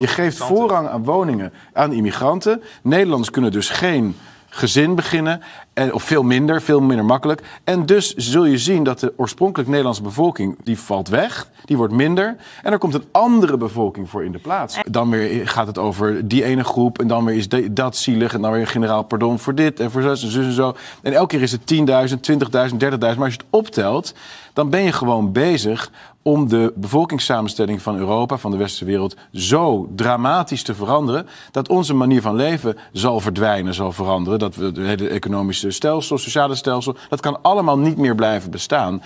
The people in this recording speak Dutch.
Je geeft voorrang aan woningen aan immigranten. Nederlanders kunnen dus geen gezin beginnen. En, of veel minder, veel minder makkelijk. En dus zul je zien dat de oorspronkelijk Nederlandse bevolking... die valt weg, die wordt minder. En er komt een andere bevolking voor in de plaats. Dan weer gaat het over die ene groep... en dan weer is dat zielig en dan weer generaal pardon voor dit... en voor zus en zus en zo. En elke keer is het 10.000, 20.000, 30.000. Maar als je het optelt, dan ben je gewoon bezig om de bevolkingssamenstelling van Europa, van de westerse wereld, zo dramatisch te veranderen dat onze manier van leven zal verdwijnen, zal veranderen. Dat we het hele economische stelsel, sociale stelsel, dat kan allemaal niet meer blijven bestaan.